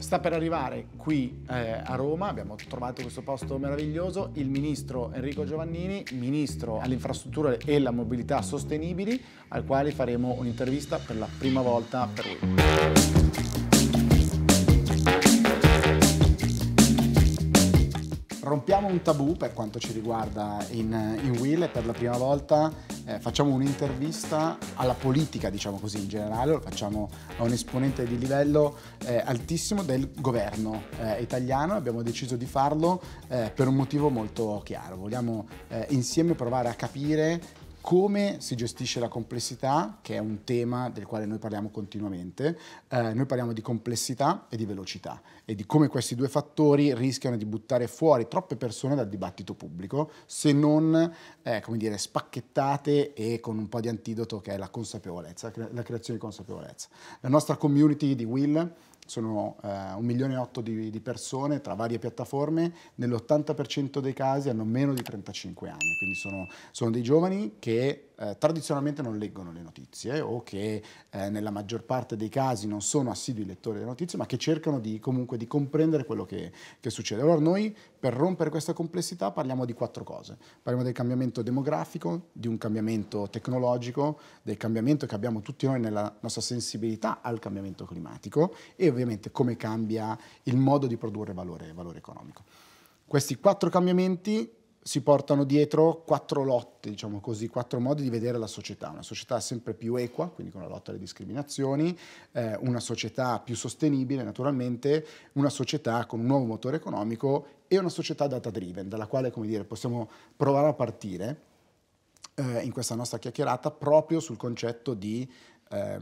Sta per arrivare qui eh, a Roma, abbiamo trovato questo posto meraviglioso, il ministro Enrico Giovannini, ministro alle infrastrutture e alla mobilità sostenibili, al quale faremo un'intervista per la prima volta per lui. rompiamo un tabù per quanto ci riguarda in, in Will e per la prima volta eh, facciamo un'intervista alla politica, diciamo così in generale, lo facciamo a un esponente di livello eh, altissimo del governo eh, italiano, abbiamo deciso di farlo eh, per un motivo molto chiaro, vogliamo eh, insieme provare a capire come si gestisce la complessità, che è un tema del quale noi parliamo continuamente, eh, noi parliamo di complessità e di velocità e di come questi due fattori rischiano di buttare fuori troppe persone dal dibattito pubblico se non, eh, come dire, spacchettate e con un po' di antidoto che è la consapevolezza, la creazione di consapevolezza. La nostra community di Will sono eh, un milione e otto di, persone tra varie piattaforme, nell'80% dei casi hanno meno di 35 anni, quindi sono, sono dei giovani che eh, tradizionalmente non leggono le notizie o che eh, nella maggior parte dei casi non sono assidui lettori delle notizie, ma che cercano di, comunque di comprendere quello che, che succede. Allora noi per rompere questa complessità parliamo di quattro cose. Parliamo del cambiamento demografico, di un cambiamento tecnologico, del cambiamento che abbiamo tutti noi nella nostra sensibilità al cambiamento climatico e ovviamente come cambia il modo di produrre valore, valore economico. Questi quattro cambiamenti si portano dietro quattro lotte, diciamo così, quattro modi di vedere la società. Una società sempre più equa, quindi con la lotta alle discriminazioni, eh, una società più sostenibile naturalmente, una società con un nuovo motore economico e una società data driven, dalla quale come dire, possiamo provare a partire eh, in questa nostra chiacchierata proprio sul concetto di eh,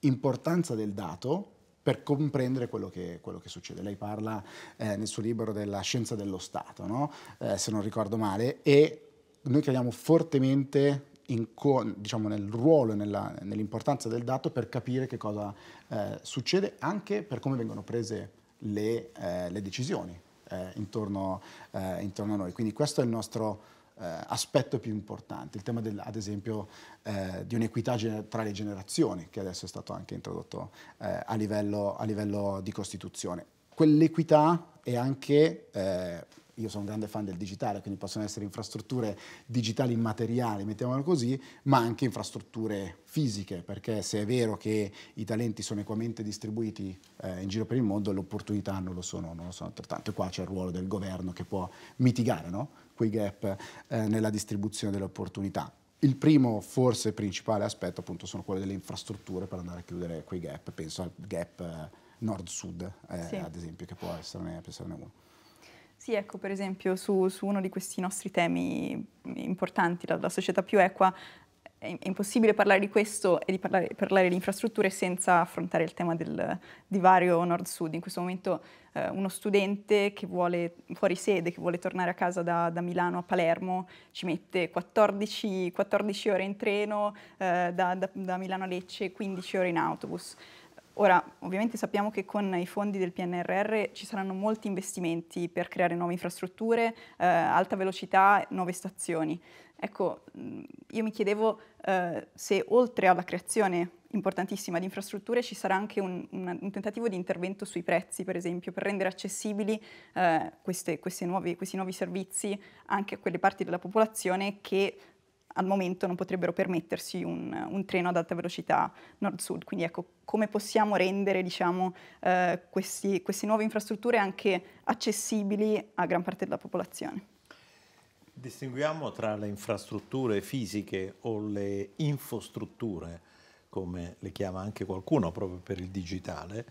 importanza del dato per comprendere quello che, quello che succede. Lei parla eh, nel suo libro della scienza dello Stato, no? eh, se non ricordo male, e noi crediamo fortemente in, diciamo, nel ruolo e nell'importanza del dato per capire che cosa eh, succede, anche per come vengono prese le, eh, le decisioni eh, intorno, eh, intorno a noi. Quindi questo è il nostro eh, aspetto più importante, il tema del, ad esempio eh, di un'equità tra le generazioni che adesso è stato anche introdotto eh, a, livello, a, livello, di Costituzione. Quell'equità è anche, eh, io sono un grande fan del digitale, quindi possono essere infrastrutture digitali immateriali, mettiamolo così, ma anche infrastrutture fisiche, perché se è vero che i talenti sono equamente distribuiti eh, in giro per il mondo, le opportunità non lo sono, non lo sono altrettanto. E qua c'è il ruolo del governo che può mitigare, no? quei gap eh, nella distribuzione delle opportunità. Il primo, forse principale aspetto, appunto, sono quelle delle infrastrutture per andare a chiudere quei gap. Penso al gap eh, nord-sud, eh, sì. ad esempio, che può esserne, esserne uno. Sì, ecco, per esempio, su, su, uno di questi nostri temi mm, importanti, la, la società più equa è impossibile parlare di questo e di parlare, parlare, di infrastrutture senza affrontare il tema del divario nord-sud. In questo momento eh, uno studente che vuole, fuori sede, che vuole tornare a casa da, da Milano a Palermo, ci mette 14, 14 ore in treno, eh, da, da, da Milano a Lecce 15 ore in autobus. Ora, ovviamente sappiamo che con i fondi del PNRR ci saranno molti investimenti per creare nuove infrastrutture, eh, alta velocità, nuove stazioni. Ecco, mm, io mi chiedevo eh, se oltre alla creazione importantissima di infrastrutture ci sarà anche un, un, un, tentativo di intervento sui prezzi, per esempio, per rendere accessibili eh, queste, queste nuove, questi nuovi servizi anche a quelle parti della popolazione che al momento non potrebbero permettersi un, un treno ad alta velocità nord-sud. Quindi ecco, come possiamo rendere diciamo, eh, questi, queste nuove infrastrutture anche accessibili a gran parte della popolazione? Distinguiamo tra le infrastrutture fisiche o le infrastrutture, come le chiama anche qualcuno proprio per il digitale,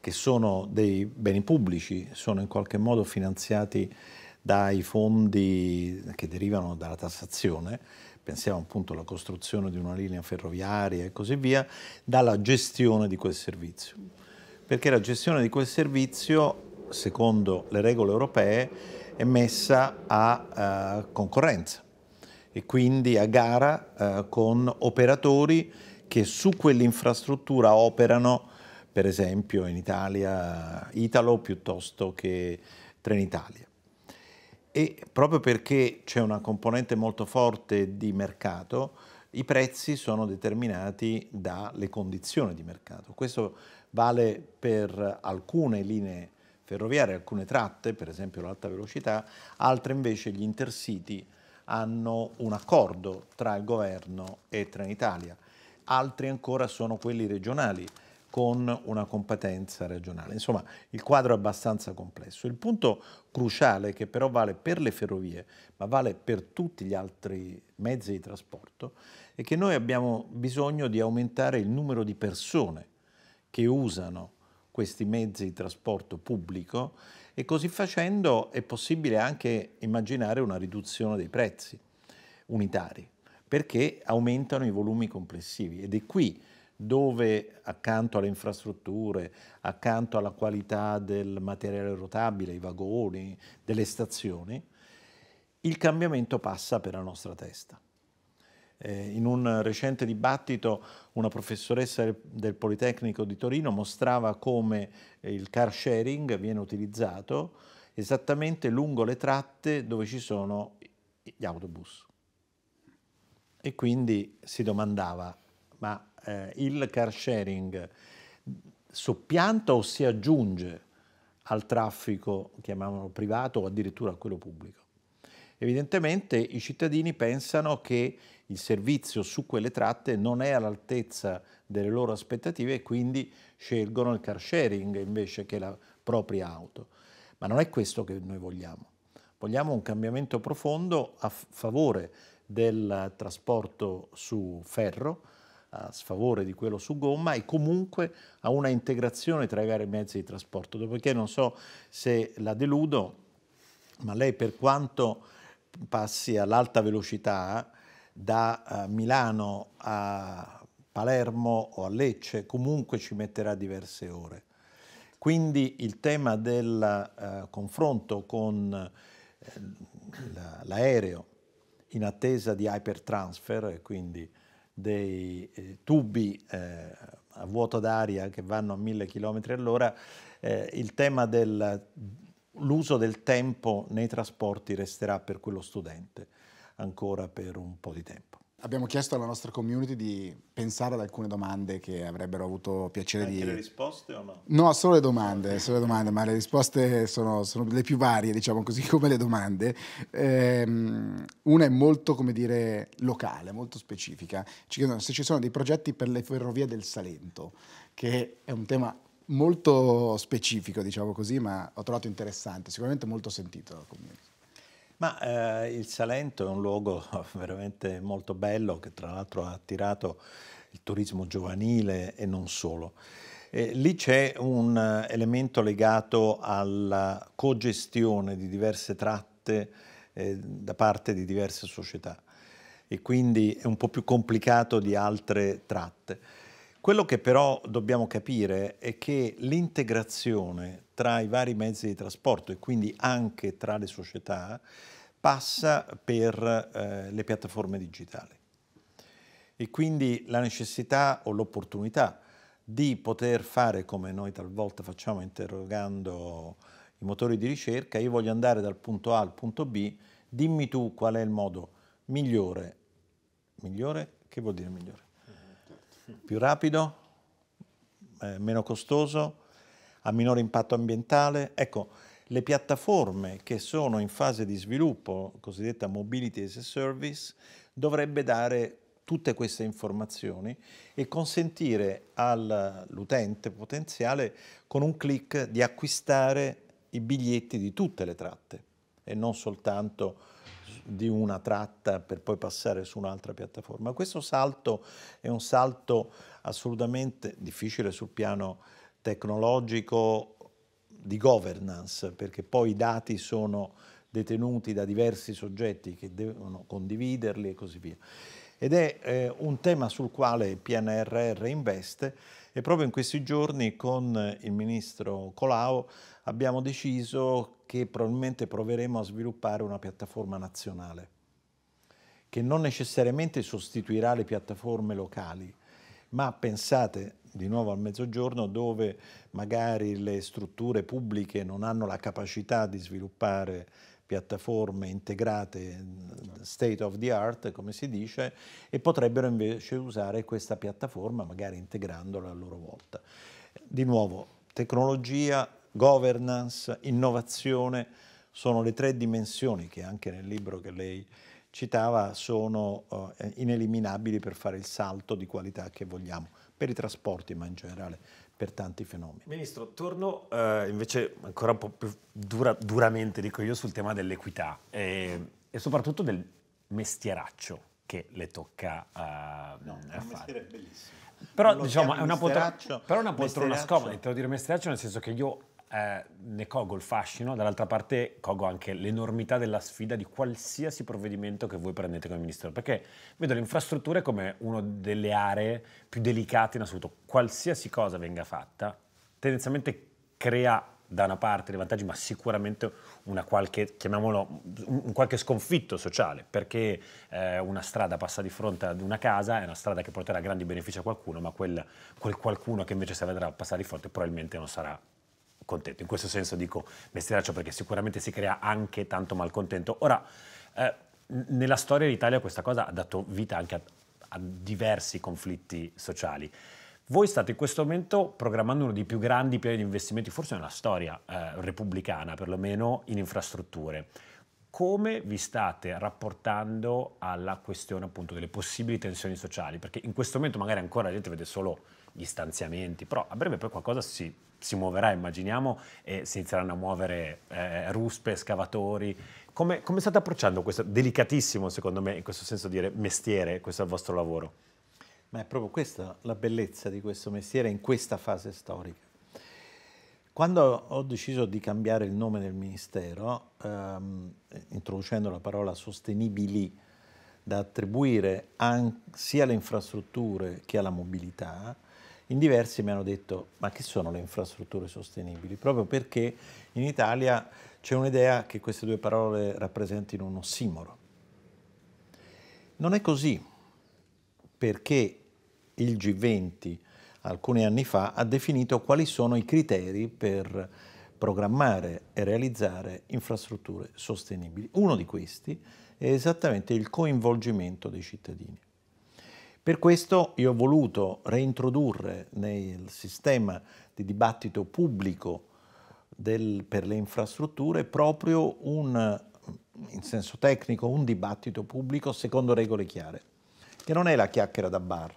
che sono dei beni pubblici, sono in qualche modo finanziati dai fondi che derivano dalla tassazione, pensiamo appunto alla costruzione di una linea ferroviaria e così via, dalla gestione di quel servizio. Perché la gestione di quel servizio, secondo le regole europee, è messa a eh, concorrenza e quindi a gara eh, con operatori che su quell'infrastruttura operano, per esempio in Italia Italo piuttosto che Trenitalia e proprio perché c'è una componente molto forte di mercato, i prezzi sono determinati dalle condizioni di mercato. Questo vale per alcune linee ferroviarie, alcune tratte, per esempio l'alta velocità, altre invece gli intercity hanno un accordo tra il governo e Trenitalia, altri ancora sono quelli regionali con una competenza regionale. Insomma, il quadro è abbastanza complesso. Il punto cruciale che però vale per le ferrovie, ma vale per tutti gli altri mezzi di trasporto, è che noi abbiamo bisogno di aumentare il numero di persone che usano questi mezzi di trasporto pubblico e così facendo è possibile anche immaginare una riduzione dei prezzi unitari perché aumentano i volumi complessivi ed è qui dove accanto alle infrastrutture, accanto alla qualità del materiale rotabile, i vagoni, delle stazioni, il cambiamento passa per la nostra testa. Eh, in un recente dibattito una professoressa del Politecnico di Torino mostrava come il car sharing viene utilizzato esattamente lungo le tratte dove ci sono gli autobus. E quindi si domandava ma eh, il car sharing soppianta o si aggiunge al traffico, chiamiamolo privato o addirittura a quello pubblico? Evidentemente i cittadini pensano che il servizio su quelle tratte non è all'altezza delle loro aspettative e quindi scelgono il car sharing invece che la propria auto. Ma non è questo che noi vogliamo. Vogliamo un cambiamento profondo a favore del trasporto su ferro, a sfavore di quello su gomma e comunque a una integrazione tra i vari mezzi di trasporto. Dopodiché non so se la deludo, ma lei per quanto passi all'alta velocità da eh, Milano a Palermo o a Lecce comunque ci metterà diverse ore. Quindi il tema del uh, confronto con uh, l'aereo in attesa di hypertransfer, quindi dei eh, tubi eh, a vuoto d'aria che vanno a mille chilometri all'ora, eh, il tema dell'uso del tempo nei trasporti resterà per quello studente ancora per un po' di tempo abbiamo chiesto alla nostra community di pensare ad alcune domande che avrebbero avuto piacere Anche di... le risposte o no? No, solo le domande, solo le domande ma le risposte sono, sono, le più varie, diciamo così, come le domande. Ehm, una è molto, come dire, locale, molto specifica. Ci chiedono se ci sono dei progetti per le ferrovie del Salento, che è un tema molto specifico, diciamo così, ma ho trovato interessante, sicuramente molto sentito dalla community. Ma eh, il Salento è un luogo veramente molto bello che tra l'altro ha attirato il turismo giovanile e non solo. Eh, lì c'è un eh, elemento legato alla cogestione di diverse tratte eh, da parte di diverse società e quindi è un po' più complicato di altre tratte. Quello che però dobbiamo capire è che l'integrazione tra i vari mezzi di trasporto e quindi anche tra le società passa per eh, le piattaforme digitali e quindi la necessità o l'opportunità di poter fare come noi talvolta facciamo interrogando i motori di ricerca, io voglio andare dal punto A al punto B, dimmi tu qual è il modo migliore, migliore che vuol dire migliore? più rapido, eh, meno costoso, a minore impatto ambientale. Ecco, le piattaforme che sono in fase di sviluppo, cosiddetta Mobility as a Service, dovrebbe dare tutte queste informazioni e consentire all'utente potenziale con un clic di acquistare i biglietti di tutte le tratte e non soltanto di una tratta per poi passare su un'altra piattaforma. Questo salto è un salto assolutamente difficile sul piano tecnologico di governance, perché poi i dati sono detenuti da diversi soggetti che devono condividerli e così via. Ed è eh, un tema sul quale PNRR investe e proprio in questi giorni con il ministro Colau abbiamo deciso che probabilmente proveremo a sviluppare una piattaforma nazionale che non necessariamente sostituirà le piattaforme locali, ma pensate di nuovo al mezzogiorno dove magari le strutture pubbliche non hanno la capacità di sviluppare piattaforme integrate state of the art, come si dice, e potrebbero invece usare questa piattaforma magari integrandola a loro volta. Di nuovo, tecnologia governance, innovazione, sono le tre dimensioni che anche nel libro che lei citava sono eh, ineliminabili per fare il salto di qualità che vogliamo, per i trasporti ma in generale per tanti fenomeni. Ministro, torno eh, invece ancora un po' più dura, duramente, dico io, sul tema dell'equità eh, e soprattutto del mestieraccio che le tocca uh, no, è un fare. bellissimo. Però, diciamo, è una, poltrona scomoda, devo dire mestieraccio nel senso che io eh, ne cogo il fascino, dall'altra parte cogo anche l'enormità della sfida di qualsiasi provvedimento che voi prendete come ministero, perché vedo le infrastrutture come una delle aree più delicate in assoluto. Qualsiasi cosa venga fatta, tendenzialmente crea da una parte dei vantaggi, ma sicuramente una qualche, chiamiamolo, un qualche sconfitto sociale, perché eh, una strada passa di fronte ad una casa è una strada che porterà grandi benefici a qualcuno, ma quel, quel qualcuno che invece si vedrà passare di fronte probabilmente non sarà contento. In questo senso dico mestieraccio perché sicuramente si crea anche tanto malcontento. Ora, eh, nella storia d'Italia questa cosa ha dato vita anche a, a diversi conflitti sociali. Voi state in questo momento programmando uno dei più grandi piani di investimenti, forse nella storia eh, repubblicana, perlomeno in infrastrutture. Come vi state rapportando alla questione appunto delle possibili tensioni sociali? Perché in questo momento magari ancora la gente vede solo gli stanziamenti, però a breve poi qualcosa si si muoverà, immaginiamo, e si inizieranno a muovere eh, ruspe, scavatori. Come, come state approcciando questo delicatissimo, secondo me, in questo senso dire mestiere, questo è il vostro lavoro? Ma è proprio questa la bellezza di questo mestiere in questa fase storica. Quando ho deciso di cambiare il nome del ministero, ehm, introducendo la parola sostenibili, da attribuire sia alle infrastrutture che alla mobilità, in diversi mi hanno detto ma che sono le infrastrutture sostenibili? Proprio perché in Italia c'è un'idea che queste due parole rappresentino un ossimoro. Non è così, perché il G20 alcuni anni fa ha definito quali sono i criteri per programmare e realizzare infrastrutture sostenibili. Uno di questi è esattamente il coinvolgimento dei cittadini. Per questo io ho voluto reintrodurre nel sistema di dibattito pubblico del, per le infrastrutture proprio un, in senso tecnico, un dibattito pubblico secondo regole chiare, che non è la chiacchiera da bar.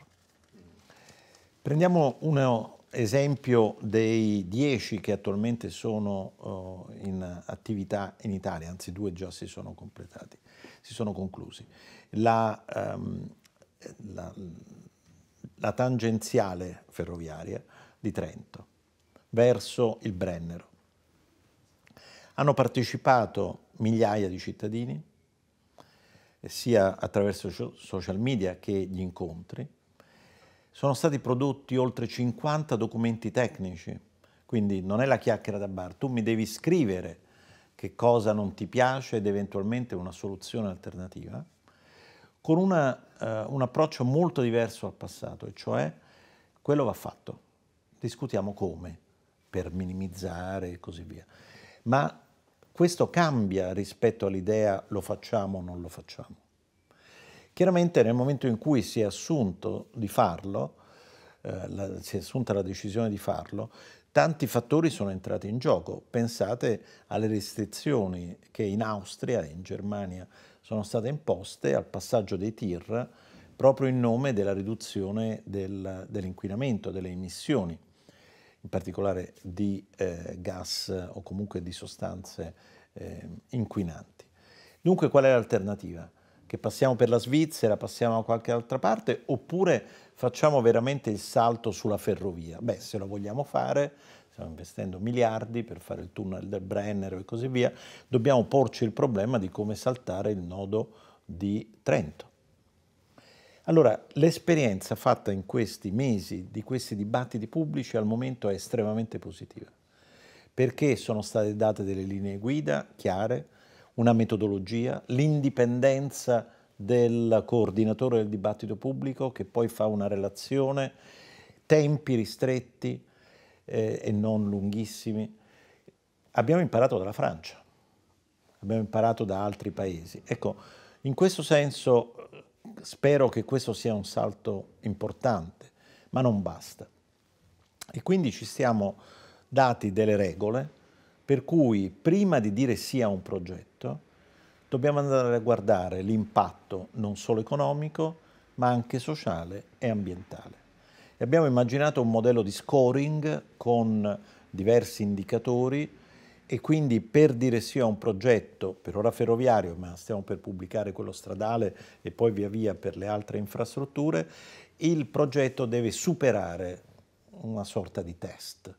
Prendiamo un esempio dei dieci che attualmente sono oh, in attività in Italia, anzi due già si sono completati, si sono conclusi. La, um, la, la tangenziale ferroviaria di Trento verso il Brennero. Hanno partecipato migliaia di cittadini, sia attraverso social media che gli incontri. Sono stati prodotti oltre 50 documenti tecnici, quindi non è la chiacchiera da bar, tu mi devi scrivere che cosa non ti piace ed eventualmente una soluzione alternativa con una, eh, un approccio molto diverso al passato, e cioè quello va fatto. Discutiamo come, per minimizzare e così via. Ma questo cambia rispetto all'idea lo facciamo o non lo facciamo. Chiaramente nel momento in cui si è assunto di farlo, eh, la, si è assunta la decisione di farlo, tanti fattori sono entrati in gioco. Pensate alle restrizioni che in Austria e in Germania sono state imposte al passaggio dei TIR proprio in nome della riduzione del, dell'inquinamento, delle emissioni, in particolare di eh, gas o comunque di sostanze eh, inquinanti. Dunque qual è l'alternativa? Che passiamo per la Svizzera, passiamo a qualche altra parte oppure facciamo veramente il salto sulla ferrovia? Beh, se lo vogliamo fare stiamo investendo miliardi per fare il tunnel del Brennero e così via, dobbiamo porci il problema di come saltare il nodo di Trento. Allora, l'esperienza fatta in questi mesi di questi dibattiti pubblici al momento è estremamente positiva, perché sono state date delle linee guida chiare, una metodologia, l'indipendenza del coordinatore del dibattito pubblico che poi fa una relazione, tempi ristretti, eh, e non lunghissimi, abbiamo imparato dalla Francia, abbiamo imparato da altri paesi. Ecco, in questo senso spero che questo sia un salto importante, ma non basta. E quindi ci stiamo dati delle regole per cui prima di dire sì a un progetto dobbiamo andare a guardare l'impatto non solo economico, ma anche sociale e ambientale. E abbiamo immaginato un modello di scoring con diversi indicatori e quindi per dire sì a un progetto, per ora ferroviario, ma stiamo per pubblicare quello stradale e poi via via per le altre infrastrutture, il progetto deve superare una sorta di test.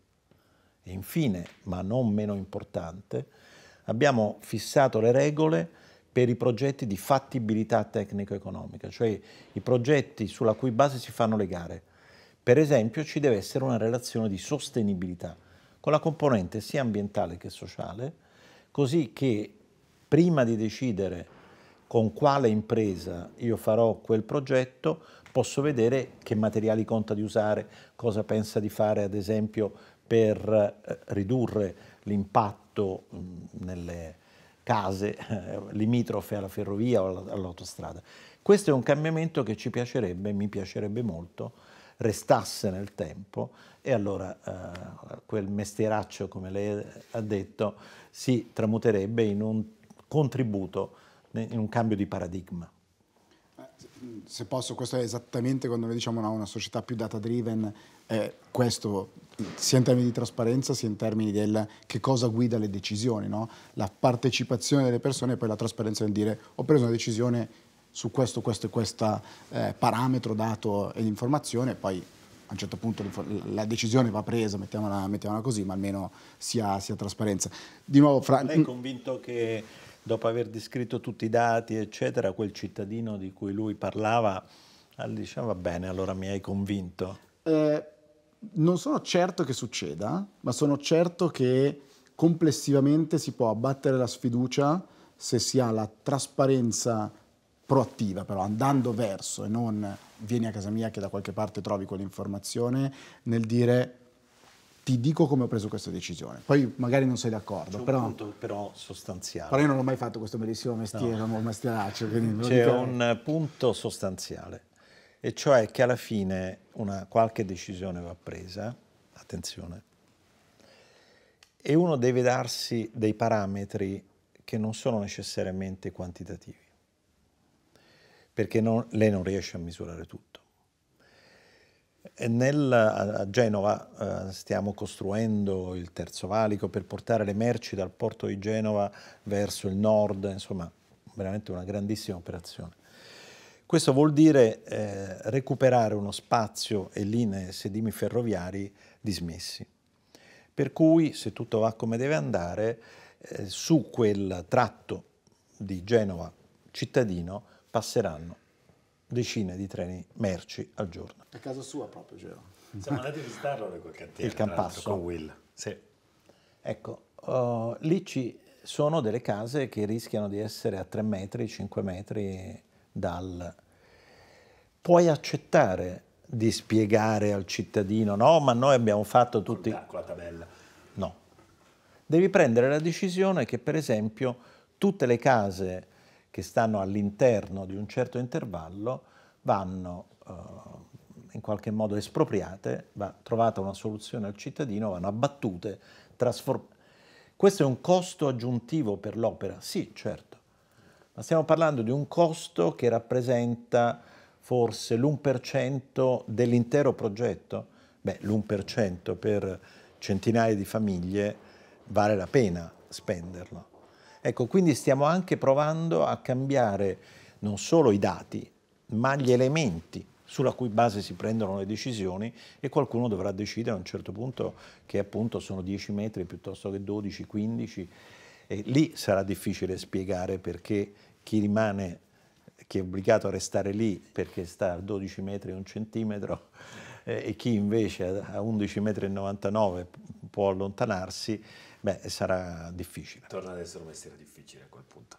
E infine, ma non meno importante, abbiamo fissato le regole per i progetti di fattibilità tecnico-economica, cioè i progetti sulla cui base si fanno le gare. Per esempio ci deve essere una relazione di sostenibilità con la componente sia ambientale che sociale, così che prima di decidere con quale impresa io farò quel progetto, posso vedere che materiali conta di usare, cosa pensa di fare ad esempio per eh, ridurre l'impatto nelle case eh, limitrofe alla ferrovia o all'autostrada. Questo è un cambiamento che ci piacerebbe, mi piacerebbe molto, restasse nel tempo e allora eh, quel mestieraccio, come lei ha detto, si tramuterebbe in un contributo, in un cambio di paradigma. Eh, se posso, questo è esattamente quando noi diciamo no, una società più data driven, eh, questo sia in termini di trasparenza sia in termini del che cosa guida le decisioni, no? la partecipazione delle persone e poi la trasparenza nel dire ho preso una decisione su questo, questo e questo eh, parametro dato e l'informazione, poi a un certo punto la decisione va presa, mettiamola, mettiamola così, ma almeno sia, sia trasparenza. Di nuovo, fra... Lei è mm, convinto che dopo aver descritto tutti i dati, eccetera, quel cittadino di cui lui parlava ah, diceva va bene, allora mi hai convinto? Eh, non sono certo che succeda, ma sono certo che complessivamente si può abbattere la sfiducia se si ha la trasparenza proattiva, però andando verso e non vieni a casa mia che da qualche parte trovi quell'informazione, nel dire ti dico come ho preso questa decisione. Poi magari non sei d'accordo, però... Punto, però sostanziale. Però io non ho mai fatto questo bellissimo mestiere, no. un mestieraccio. C'è un punto sostanziale, e cioè che alla fine una qualche decisione va presa, attenzione, e uno deve darsi dei parametri che non sono necessariamente quantitativi perché non, lei non riesce a misurare tutto. Nel, a Genova eh, stiamo costruendo il terzo valico per portare le merci dal porto di Genova verso il nord, insomma veramente una grandissima operazione. Questo vuol dire eh, recuperare uno spazio e linee sedimi ferroviari dismessi. Per cui, se tutto va come deve andare, eh, su quel tratto di Genova cittadino passeranno decine di treni merci al giorno. A casa sua proprio, Gero. Cioè. Siamo andati a visitarlo da quel cantiere. Il Campasso. Con Will. Sì. Ecco, uh, lì ci sono delle case che rischiano di essere a 3 metri, 5 metri dal... Puoi accettare di spiegare al cittadino, no, ma noi abbiamo fatto tutti... Con la tabella. No. Devi prendere la decisione che, per esempio, tutte le case che stanno all'interno di un certo intervallo vanno eh, in qualche modo espropriate, va trovata una soluzione al cittadino, vanno abbattute, trasformate. Questo è un costo aggiuntivo per l'opera? Sì, certo, ma stiamo parlando di un costo che rappresenta forse l'1% dell'intero progetto? Beh, l'1% per centinaia di famiglie vale la pena spenderlo. Ecco, quindi stiamo anche provando a cambiare non solo i dati, ma gli elementi sulla cui base si prendono le decisioni e qualcuno dovrà decidere a un certo punto che appunto sono 10 metri piuttosto che 12, 15 e lì sarà difficile spiegare perché chi rimane, chi è obbligato a restare lì perché sta a 12 metri e un centimetro eh, e chi invece a 11,99 metri può allontanarsi beh, sarà difficile. Torna ad essere un mestiere difficile a quel punto.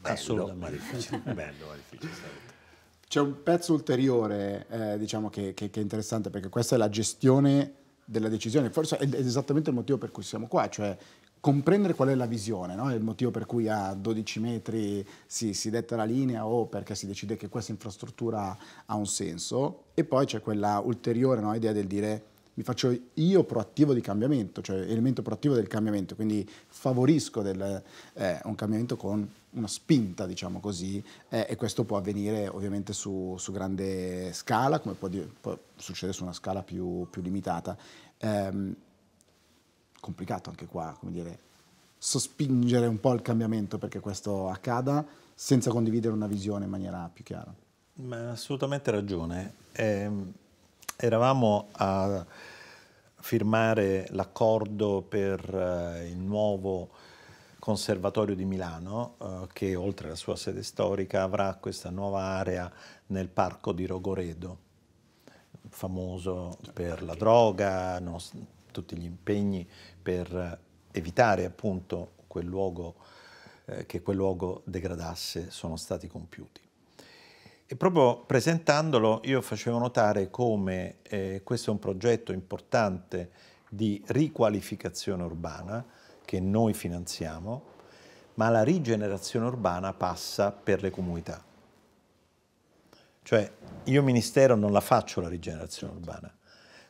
Bello, Assolutamente. Ma difficile. Bello, ma difficile. Salute. C'è un pezzo ulteriore, eh, diciamo, che, che, che, è interessante, perché questa è la gestione della decisione. Forse è, è esattamente il motivo per cui siamo qua, cioè comprendere qual è la visione, no? il motivo per cui a 12 metri si, si, detta la linea o perché si decide che questa infrastruttura ha un senso e poi c'è quella ulteriore no? idea del dire mi faccio io proattivo di cambiamento, cioè elemento proattivo del cambiamento, quindi favorisco del, eh, un cambiamento con una spinta, diciamo così, eh, e questo può avvenire ovviamente su, su grande scala, come può, può, succedere su una scala più, più limitata. Eh, complicato anche qua, come dire, sospingere un po' il cambiamento perché questo accada senza condividere una visione in maniera più chiara. Ma assolutamente ragione. Ehm eravamo a firmare l'accordo per eh, il nuovo Conservatorio di Milano, eh, che oltre alla sua sede storica avrà questa nuova area nel parco di Rogoredo, famoso per la droga, no, tutti gli impegni per evitare appunto quel luogo, eh, che quel luogo degradasse, sono stati compiuti. E proprio presentandolo io facevo notare come eh, questo è un progetto importante di riqualificazione urbana che noi finanziamo, ma la rigenerazione urbana passa per le comunità. Cioè io ministero non la faccio la rigenerazione urbana,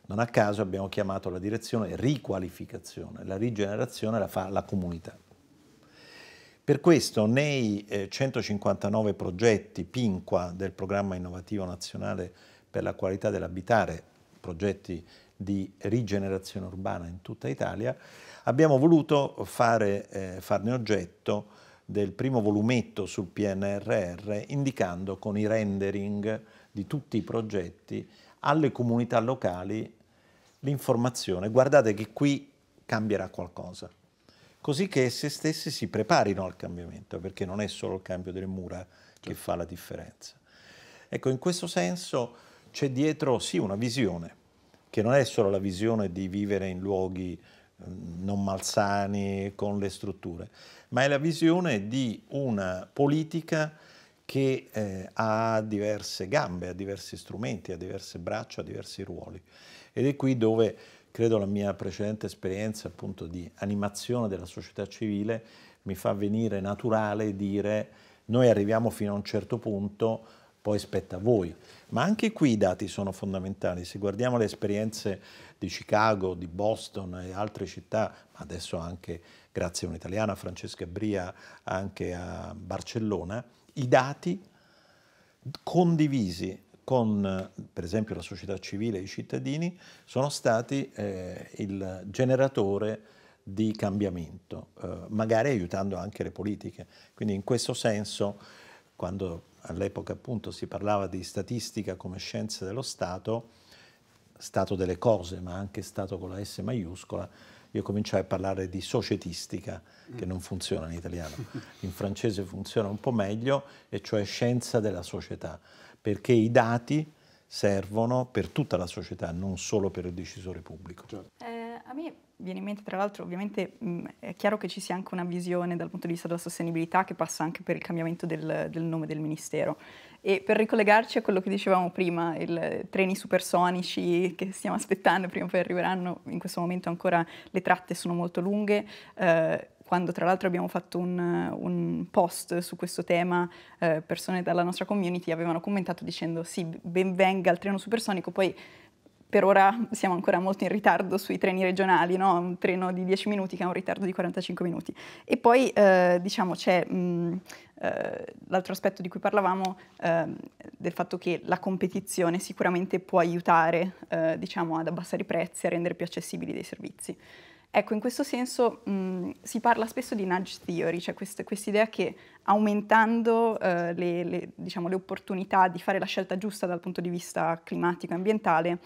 non a caso abbiamo chiamato la direzione riqualificazione, la rigenerazione la fa la comunità. Per questo nei 159 eh, progetti PINQUA del Programma Innovativo Nazionale per la Qualità dell'Abitare, progetti di rigenerazione urbana in tutta Italia, abbiamo voluto fare, eh, farne oggetto del primo volumetto sul PNRR indicando con i rendering di tutti i progetti alle comunità locali l'informazione. Guardate che qui cambierà qualcosa così che esse stesse si preparino al cambiamento, perché non è solo il cambio delle mura che certo. fa la differenza. Ecco, in questo senso c'è dietro sì una visione, che non è solo la visione di vivere in luoghi non malsani con le strutture, ma è la visione di una politica che eh, ha diverse gambe, ha diversi strumenti, ha diverse braccia, ha diversi ruoli. Ed è qui dove credo la mia precedente esperienza appunto di animazione della società civile mi fa venire naturale dire noi arriviamo fino a un certo punto, poi spetta a voi. Ma anche qui i dati sono fondamentali. Se guardiamo le esperienze di Chicago, di Boston e altre città, ma adesso anche grazie a un'italiana, Francesca Bria, anche a Barcellona, i dati condivisi con per esempio la società civile e i cittadini sono stati eh, il generatore di cambiamento, eh, magari aiutando anche le politiche. Quindi in questo senso, quando all'epoca appunto si parlava di statistica come scienza dello Stato, Stato delle cose, ma anche Stato con la S maiuscola, io cominciai a parlare di societistica, che non funziona in italiano, in francese funziona un po' meglio, e cioè scienza della società perché i dati servono per tutta la società, non solo per il decisore pubblico. Certo. Eh, a me viene in mente, tra l'altro, ovviamente mh, è chiaro che ci sia anche una visione dal punto di vista della sostenibilità che passa anche per il cambiamento del, del nome del ministero. E per ricollegarci a quello che dicevamo prima, i eh, treni supersonici che stiamo aspettando prima poi arriveranno, in questo momento ancora le tratte sono molto lunghe. Eh, quando tra l'altro abbiamo fatto un, un post su questo tema, eh, persone dalla nostra community avevano commentato dicendo sì, ben venga il treno supersonico, poi per ora siamo ancora molto in ritardo sui treni regionali, no? un treno di 10 minuti che ha un ritardo di 45 minuti. E poi eh, diciamo c'è mh, mm, eh, l'altro aspetto di cui parlavamo, eh, del fatto che la competizione sicuramente può aiutare eh, diciamo, ad abbassare i prezzi, a rendere più accessibili dei servizi. Ecco, in questo senso mh, mm, si parla spesso di nudge theory, cioè quest'idea che aumentando eh, le, le, diciamo, le opportunità di fare la scelta giusta dal punto di vista climatico e ambientale,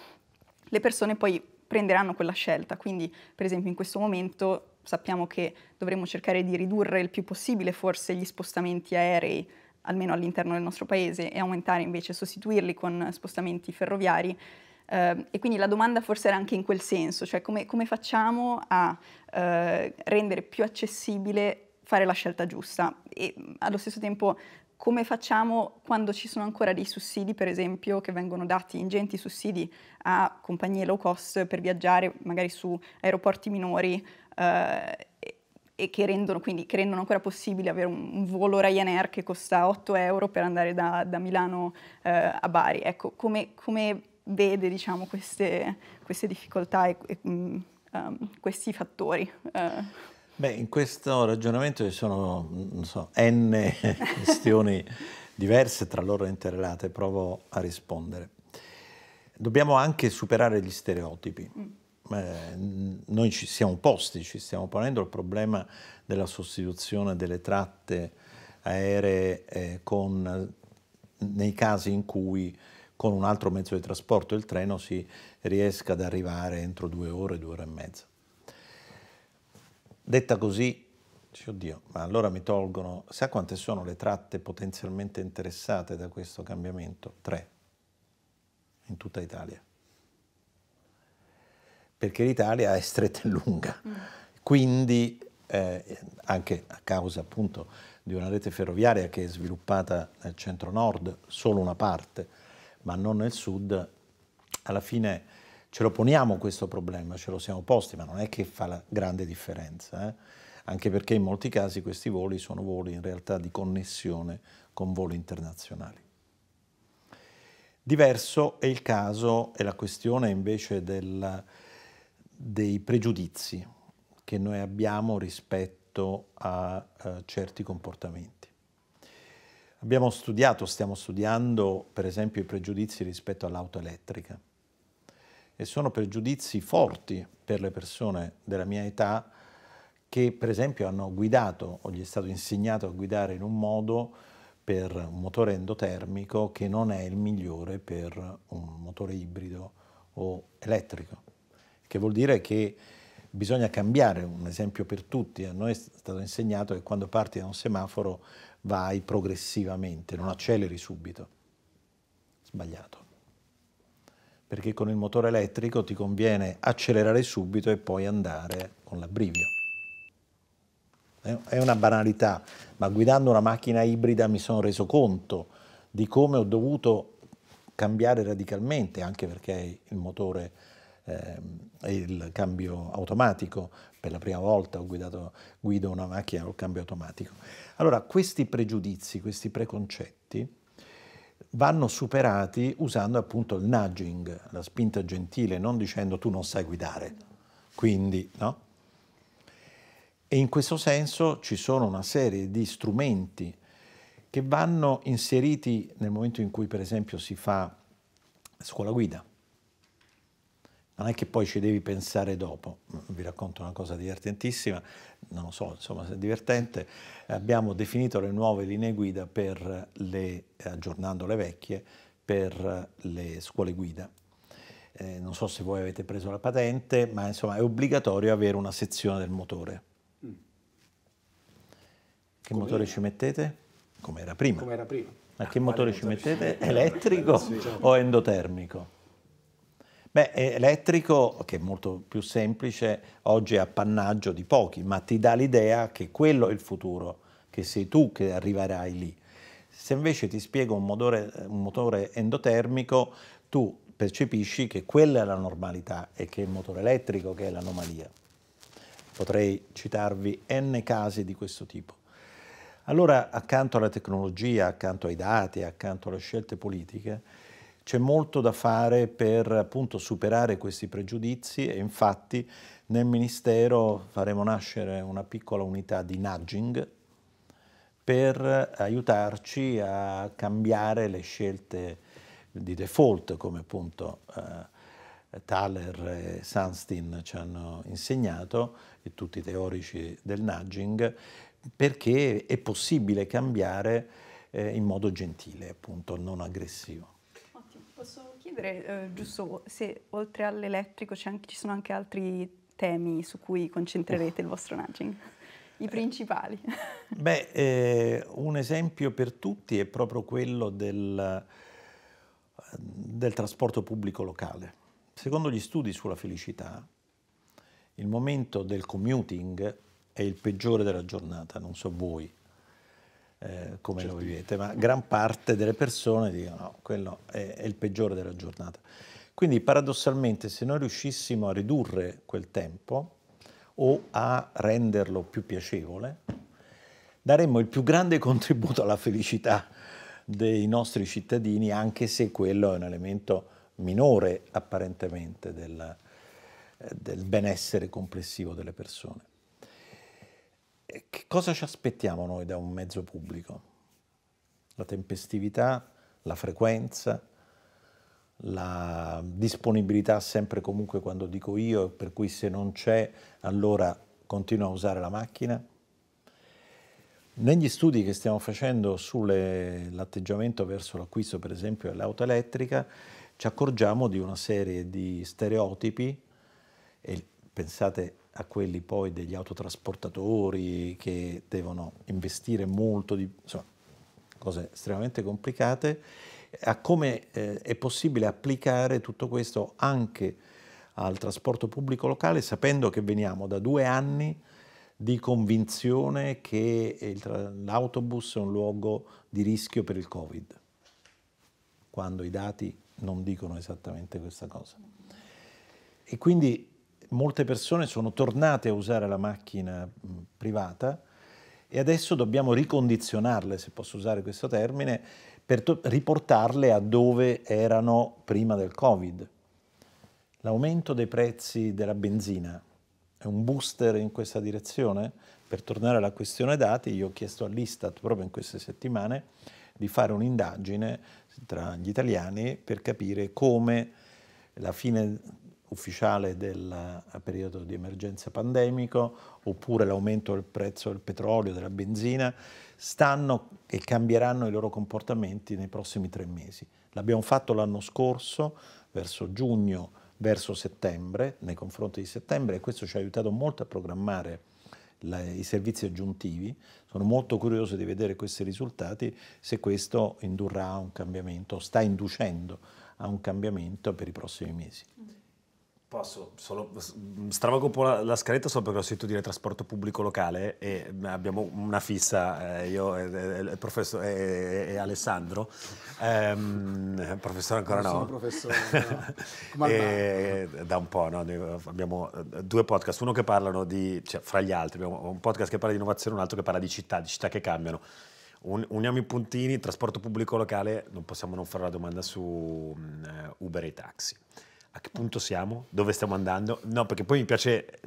le persone poi prenderanno quella scelta. Quindi, per esempio, in questo momento sappiamo che dovremmo cercare di ridurre il più possibile forse gli spostamenti aerei almeno all'interno del nostro paese e aumentare invece, sostituirli con spostamenti ferroviari Uh, e quindi la domanda forse era anche in quel senso, cioè come, come facciamo a uh, rendere più accessibile fare la scelta giusta e allo stesso tempo come facciamo quando ci sono ancora dei sussidi, per esempio, che vengono dati ingenti sussidi a compagnie low cost per viaggiare magari su aeroporti minori uh, e, e che rendono, quindi, che rendono, ancora possibile avere un, un, volo Ryanair che costa 8 euro per andare da, da Milano eh, a Bari. Ecco, come, come vede diciamo, queste, queste, difficoltà e, e um, questi fattori. Eh. Beh, in questo ragionamento ci sono mm, so, n questioni diverse tra loro interrelate, provo a rispondere. Dobbiamo anche superare gli stereotipi. Mm. Eh, noi ci siamo posti, ci stiamo ponendo il problema della sostituzione delle tratte aeree eh, con, nei casi in cui con un altro mezzo di trasporto, il treno, si riesca ad arrivare entro due ore, due ore e mezza. Detta così, oddio, ma allora mi tolgono, sa quante sono le tratte potenzialmente interessate da questo cambiamento? Tre, in tutta Italia. Perché l'Italia è stretta e lunga, mm. quindi eh, anche a causa appunto di una rete ferroviaria che è sviluppata nel centro-nord, solo una parte, ma non nel sud, alla fine ce lo poniamo questo problema, ce lo siamo posti, ma non è che fa la grande differenza, eh? anche perché in molti casi questi voli sono voli in realtà di connessione con voli internazionali. Diverso è il caso e la questione invece del, dei pregiudizi che noi abbiamo rispetto a, a eh, certi comportamenti. Abbiamo studiato, stiamo studiando per esempio i pregiudizi rispetto all'auto elettrica e sono pregiudizi forti per le persone della mia età che per esempio hanno guidato o gli è stato insegnato a guidare in un modo per un motore endotermico che non è il migliore per un motore ibrido o elettrico, che vuol dire che bisogna cambiare, un esempio per tutti, a noi è stato insegnato che quando parti da un semaforo vai progressivamente, non acceleri subito. Sbagliato. Perché con il motore elettrico ti conviene accelerare subito e poi andare con l'abbrivio. È una banalità, ma guidando una macchina ibrida mi sono reso conto di come ho dovuto cambiare radicalmente, anche perché il motore eh, il cambio automatico per la prima volta ho guidato, guido una macchina col cambio automatico. Allora questi pregiudizi, questi preconcetti vanno superati usando appunto il nudging, la spinta gentile, non dicendo tu non sai guidare, quindi no? E in questo senso ci sono una serie di strumenti che vanno inseriti nel momento in cui per esempio si fa scuola guida non è che poi ci devi pensare dopo. Mm, vi racconto una cosa divertentissima, non lo so, insomma, è divertente. Abbiamo definito le nuove linee guida per le, aggiornando le vecchie, per le scuole guida. Eh, non so se voi avete preso la patente, ma insomma è obbligatorio avere una sezione del motore. Mm. Che Come motore era? ci mettete? Come era prima. Come era prima. Ma ah, che motore ci mettete? Elettrico sì. Certo. o endotermico? Beh, elettrico, che è molto più semplice, oggi è appannaggio di pochi, ma ti dà l'idea che quello è il futuro, che sei tu che arriverai lì. Se invece ti spiego un motore, un motore endotermico, tu percepisci che quella è la normalità e che è il motore elettrico che è l'anomalia. Potrei citarvi n casi di questo tipo. Allora, accanto alla tecnologia, accanto ai dati, accanto alle scelte politiche, c'è molto da fare per appunto superare questi pregiudizi e infatti nel Ministero faremo nascere una piccola unità di nudging per aiutarci a cambiare le scelte di default come appunto eh, Thaler e Sunstein ci hanno insegnato e tutti i teorici del nudging perché è possibile cambiare eh, in modo gentile appunto non aggressivo chiedere, eh, giusto, se oltre all'elettrico anche, ci sono anche altri temi su cui concentrerete il vostro nudging? I principali? Beh, eh, un esempio per tutti è proprio quello del, eh, del trasporto pubblico locale. Secondo gli studi sulla felicità, il momento del commuting è il peggiore della giornata, non so voi, eh, come certo. lo vivete, ma gran parte delle persone dicono no, quello è, è il peggiore della giornata. Quindi paradossalmente se noi riuscissimo a ridurre quel tempo o a renderlo più piacevole, daremmo il più grande contributo alla felicità dei nostri cittadini, anche se quello è un elemento minore apparentemente del, eh, del benessere complessivo delle persone. Eh, che cosa ci aspettiamo noi da un mezzo pubblico? La tempestività, la frequenza, la disponibilità sempre comunque quando dico io, per cui se non c'è allora continuo a usare la macchina. Negli studi che stiamo facendo sull'atteggiamento verso l'acquisto, per esempio, dell'auto elettrica, ci accorgiamo di una serie di stereotipi, e pensate a quelli poi degli autotrasportatori che devono investire molto, di, insomma, cose estremamente complicate, a come eh, è possibile applicare tutto questo anche al trasporto pubblico locale, sapendo che veniamo da due anni di convinzione che l'autobus è un luogo di rischio per il Covid, quando i dati non dicono esattamente questa cosa. E quindi molte persone sono tornate a usare la macchina privata e adesso dobbiamo ricondizionarle, se posso usare questo termine, per riportarle a dove erano prima del Covid. L'aumento dei prezzi della benzina è un booster in questa direzione? Per tornare alla questione dati, io ho chiesto all'Istat proprio in queste settimane di fare un'indagine tra gli italiani per capire come la fine ufficiale del eh, periodo di emergenza pandemico, oppure l'aumento del prezzo del petrolio, della benzina, stanno e cambieranno i loro comportamenti nei prossimi tre mesi. L'abbiamo fatto l'anno scorso, verso giugno, verso settembre, nei confronti di settembre, e questo ci ha aiutato molto a programmare i servizi aggiuntivi. Sono molto curioso di vedere questi risultati, se questo indurrà a un cambiamento, sta inducendo a un cambiamento per i prossimi mesi. Posso solo stravago un po' la, la scaletta solo perché ho sentito dire trasporto pubblico locale e abbiamo una fissa, eh, io e, e, professor, e, e Alessandro, ehm, professore ancora non no. professore, no. e, da un po', no? abbiamo eh, due podcast, uno che parlano di, cioè, fra gli altri, abbiamo un podcast che parla di innovazione, un altro che parla di città, di città che cambiano. Un, uniamo i puntini, trasporto pubblico locale, non possiamo non fare la domanda su um, Uber e taxi a che punto siamo, dove stiamo andando. No, perché poi mi piace,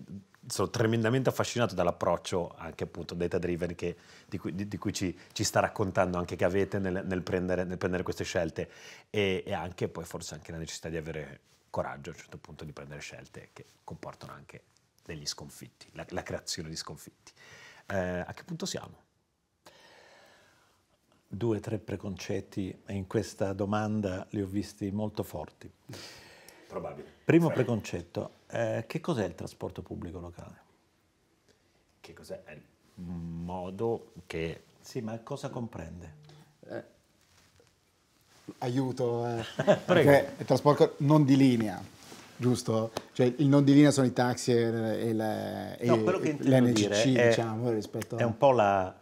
sono tremendamente affascinato dall'approccio anche appunto data driven che, di cui, di, di cui ci, ci, sta raccontando anche che avete nel, nel, prendere, nel prendere, queste scelte e, e, anche poi forse anche la necessità di avere coraggio a un certo punto di prendere scelte che comportano anche degli sconfitti, la, la creazione di sconfitti. Eh, a che punto siamo? Due o tre preconcetti in questa domanda li ho visti molto forti. Probabile. Primo Fair. preconcetto, eh, che cos'è il trasporto pubblico locale? Che cos'è? È il modo che... Sì, ma cosa comprende? Eh, aiuto, eh. perché il trasporto non di linea, giusto? Cioè il non di linea sono i taxi e, le, no, e l'NCC, è, diciamo, rispetto a... È un po' la,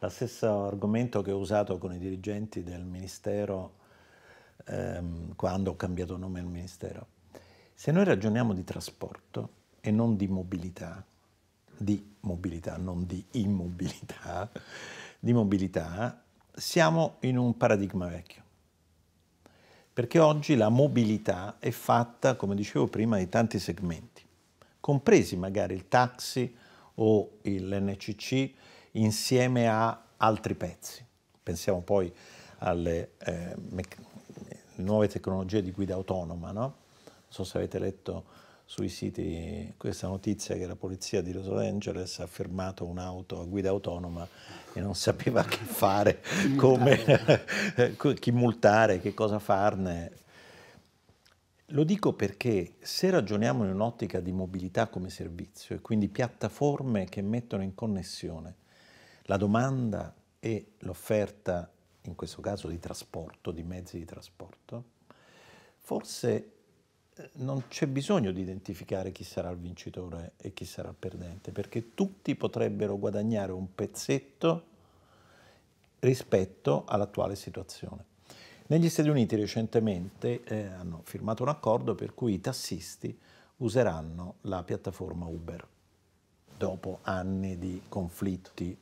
lo stesso argomento che ho usato con i dirigenti del Ministero ehm, quando ho cambiato nome al Ministero. Se noi ragioniamo di trasporto e non di mobilità, di mobilità, non di immobilità, di mobilità, siamo in un paradigma vecchio. Perché oggi la mobilità è fatta, come dicevo prima, di tanti segmenti, compresi magari il taxi o l'NCC insieme a altri pezzi. Pensiamo poi alle eh, nuove tecnologie di guida autonoma, no? Non so se avete letto sui siti questa notizia che la polizia di Los Angeles ha fermato un'auto a guida autonoma e non sapeva che fare, come, chi multare, che cosa farne. Lo dico perché se ragioniamo in un'ottica di mobilità come servizio e quindi piattaforme che mettono in connessione la domanda e l'offerta in questo caso di trasporto, di mezzi di trasporto, forse eh, non c'è bisogno di identificare chi sarà il vincitore e chi sarà il perdente, perché tutti potrebbero guadagnare un pezzetto rispetto all'attuale situazione. Negli Stati Uniti recentemente eh, hanno firmato un accordo per cui i tassisti useranno la piattaforma Uber dopo anni di conflitti.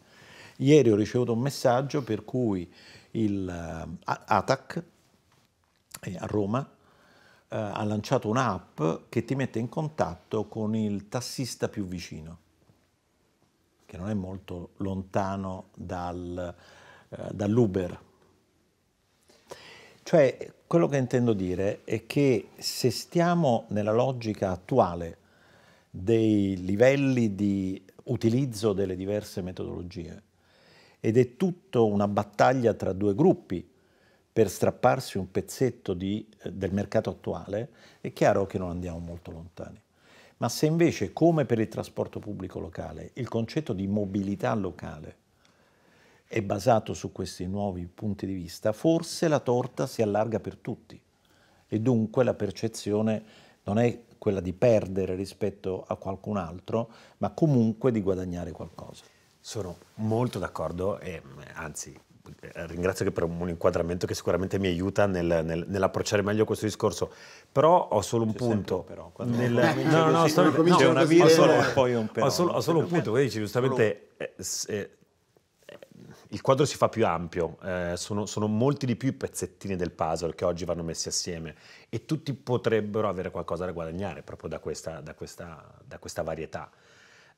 Ieri ho ricevuto un messaggio per cui il, eh, ATAC eh, a Roma eh, ha lanciato un'app che ti mette in contatto con il tassista più vicino, che non è molto lontano dal, dall'Uber. Cioè, quello che intendo dire è che se stiamo nella logica attuale dei livelli di utilizzo delle diverse metodologie, ed è tutta una battaglia tra due gruppi per strapparsi un pezzetto di, eh, del mercato attuale, è chiaro che non andiamo molto lontani. Ma se invece, come per il trasporto pubblico locale, il concetto di mobilità locale è basato su questi nuovi punti di vista, forse la torta si allarga per tutti e dunque la percezione non è quella di perdere rispetto a qualcun altro, ma comunque di guadagnare qualcosa. Sono molto d'accordo e mm, anzi eh, ringrazio che per un inquadramento che sicuramente mi aiuta nel, nel, nell'approcciare meglio questo discorso, però ho solo un C'è punto. Però, nel, eh, no, no, sto, no, no, una vire, ho solo, poi un però. Ho solo, ho solo un punto, dici giustamente... Eh, eh, il quadro si fa più ampio, eh, sono, sono, molti di più i pezzettini del puzzle che oggi vanno messi assieme e tutti potrebbero avere qualcosa da guadagnare proprio da questa, da questa, da questa varietà.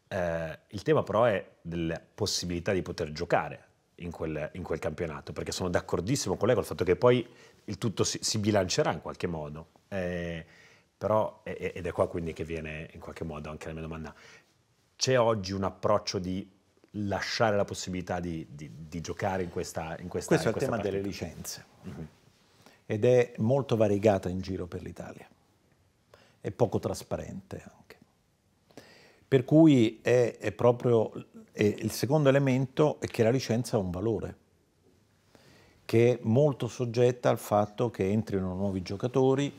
Eh, il tema però è della possibilità di poter giocare in quel, in quel, campionato, perché sono d'accordissimo con lei col fatto che poi il tutto si, si bilancerà in qualche modo. Eh, però, ed è qua quindi che viene in qualche modo anche la mia domanda, c'è oggi un approccio di lasciare la possibilità di, di, di giocare in questa in questa Questo in è il tema partita. delle licenze mm -hmm. ed è molto variegata in giro per l'Italia, è poco trasparente per cui è, è proprio è, il secondo elemento è che la licenza ha un valore, che è molto soggetta al fatto che entrino nuovi giocatori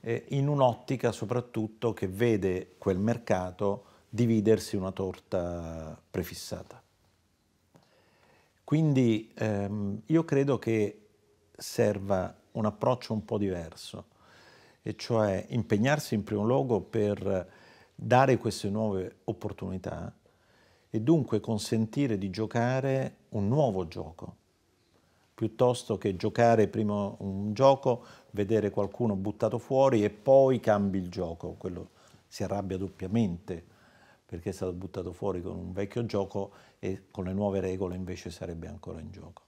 eh, in un'ottica soprattutto che vede quel mercato dividersi una torta prefissata. Quindi ehm, io credo che serva un approccio un po' diverso, e cioè impegnarsi in primo luogo per dare queste nuove opportunità e dunque consentire di giocare un nuovo gioco, piuttosto che giocare prima un gioco, vedere qualcuno buttato fuori e poi cambi il gioco, quello si arrabbia doppiamente perché è stato buttato fuori con un vecchio gioco e con le nuove regole invece sarebbe ancora in gioco.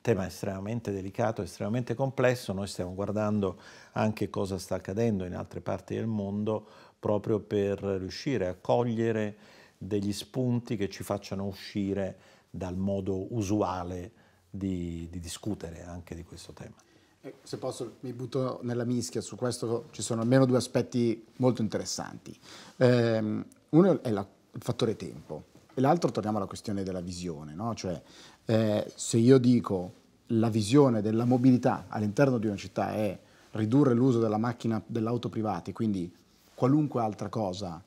tema estremamente delicato, estremamente complesso, noi stiamo guardando anche cosa sta accadendo in altre parti del mondo, proprio per riuscire a cogliere degli spunti che ci facciano uscire dal modo usuale di, di discutere anche di questo tema. Eh, se posso mi butto nella mischia, su questo ci sono almeno due aspetti molto interessanti. Um, uno è la, il fattore tempo e l'altro torniamo alla questione della visione, no? cioè eh, se io dico la visione della mobilità all'interno di una città è ridurre l'uso della macchina dell'auto privata e quindi qualunque altra cosa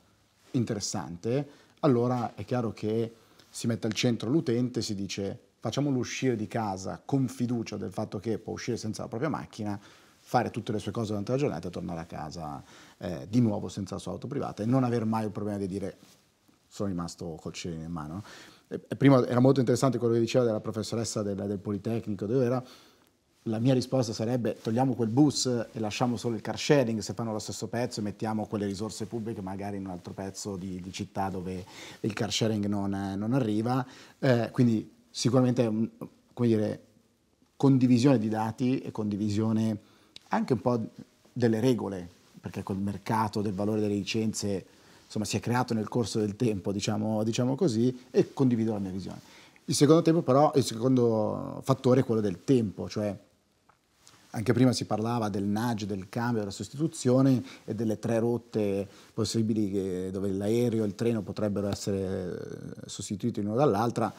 interessante, allora è chiaro che si mette al centro l'utente, si dice facciamolo uscire di casa con fiducia del fatto che può uscire senza la propria macchina, fare tutte le sue cose durante la giornata e tornare a casa eh, di nuovo senza la sua auto privata e non aver mai il problema di dire sono rimasto col cerino in mano. E prima era molto interessante quello che diceva della professoressa del, del Politecnico, dove era la mia risposta sarebbe togliamo quel bus e lasciamo solo il car sharing se fanno lo stesso pezzo e mettiamo quelle risorse pubbliche magari in un altro pezzo di, di città dove il car sharing non, non arriva. Eh, quindi sicuramente come dire, condivisione di dati e condivisione anche un po' delle regole, perché quel mercato del valore delle licenze insomma, si è creato nel corso del tempo, diciamo, diciamo così, e condivido la mia visione. Il secondo, tempo, però, il secondo fattore è quello del tempo, cioè anche prima si parlava del nudge, del cambio, della sostituzione e delle tre rotte possibili dove l'aereo e il treno potrebbero essere eh, sostituiti l'uno dall'altra.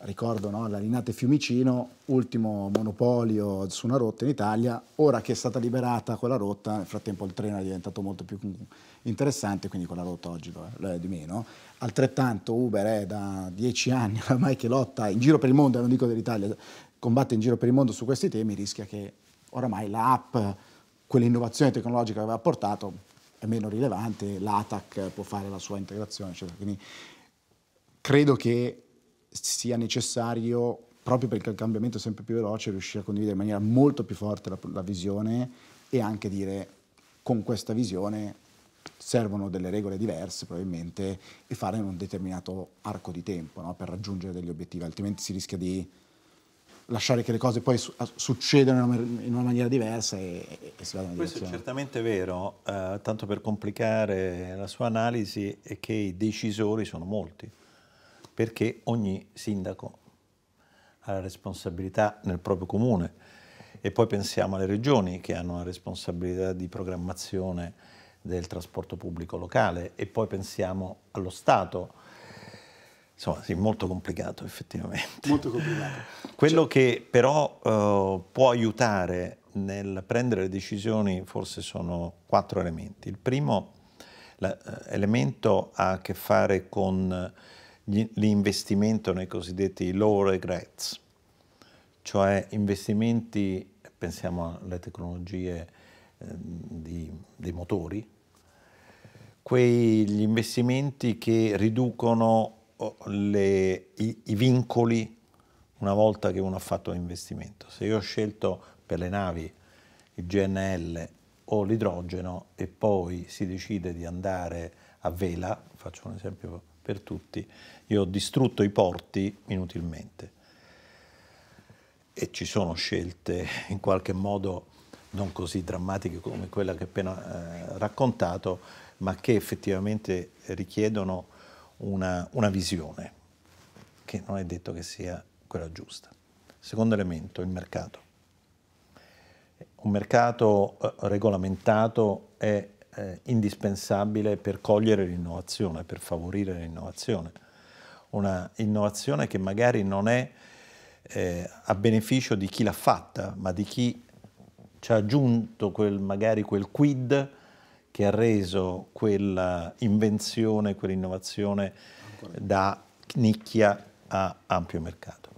Ricordo no, la Linate Fiumicino, ultimo monopolio su una rotta in Italia, ora che è stata liberata quella rotta, nel frattempo il treno è diventato molto più interessante, quindi quella rotta oggi lo è di meno. Altrettanto Uber è eh, da dieci anni ormai che lotta in giro per il mondo, non dico dell'Italia, combatte in giro per il mondo su questi temi, rischia che oramai l'app, quell'innovazione tecnologica che aveva portato è meno rilevante, l'ATAC può fare la sua integrazione, eccetera. Quindi credo che sia necessario, proprio perché il cambiamento è sempre più veloce, riuscire a condividere in maniera molto più forte la, la visione e anche dire con questa visione servono delle regole diverse probabilmente e fare in un determinato arco di tempo no? per raggiungere degli obiettivi, altrimenti si rischia di lasciare che le cose poi succedano in una, maniera diversa e, e si vada in Questo è certamente vero, eh, tanto per complicare la sua analisi, è che i decisori sono molti, perché ogni sindaco ha la responsabilità nel proprio comune e poi pensiamo alle regioni che hanno la responsabilità di programmazione del trasporto pubblico locale e poi pensiamo allo Stato Insomma, sì, molto complicato effettivamente. Molto complicato. Quello cioè... che però eh, può aiutare nel prendere le decisioni forse sono quattro elementi. Il primo eh, elemento ha a che fare con l'investimento nei cosiddetti low regrets, cioè investimenti, pensiamo alle tecnologie eh, di, dei motori, quegli investimenti che riducono le, i, i, vincoli una volta che uno ha fatto l'investimento. Se io ho scelto per le navi il GNL o l'idrogeno e poi si decide di andare a vela, faccio un esempio per tutti, io ho distrutto i porti inutilmente e ci sono scelte in qualche modo non così drammatiche come quella che ho appena eh, raccontato, ma che effettivamente richiedono una, una visione, che non è detto che sia quella giusta. Secondo elemento, il mercato. Un mercato eh, regolamentato è eh, indispensabile per cogliere l'innovazione, per favorire l'innovazione. Una innovazione che magari non è eh, a beneficio di chi l'ha fatta, ma di chi ci ha aggiunto quel, magari quel quid che ha reso quell'invenzione, quell'innovazione da nicchia a ampio mercato.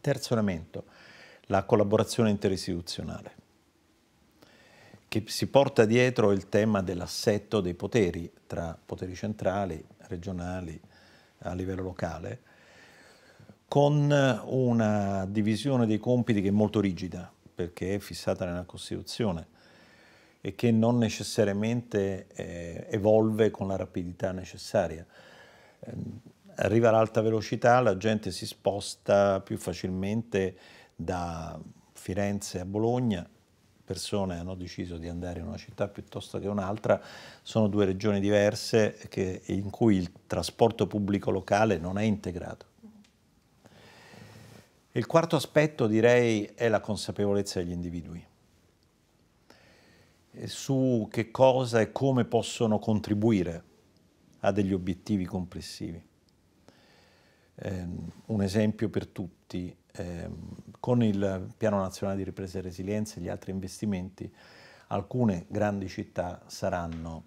Terzo elemento, la collaborazione interistituzionale, che si porta dietro il tema dell'assetto dei poteri tra poteri centrali, regionali, a livello locale, con una divisione dei compiti che è molto rigida, perché è fissata nella Costituzione e che non necessariamente eh, evolve con la rapidità necessaria. Eh, arriva l'alta velocità, la gente si sposta più facilmente da Firenze a Bologna, persone hanno deciso di andare in una città piuttosto che un'altra, sono due regioni diverse che, in cui il trasporto pubblico locale non è integrato. Il quarto aspetto direi è la consapevolezza degli individui su che cosa e come possono contribuire a degli obiettivi complessivi. Eh, un esempio per tutti, eh, con il Piano Nazionale di Ripresa e Resilienza e gli altri investimenti, alcune grandi città saranno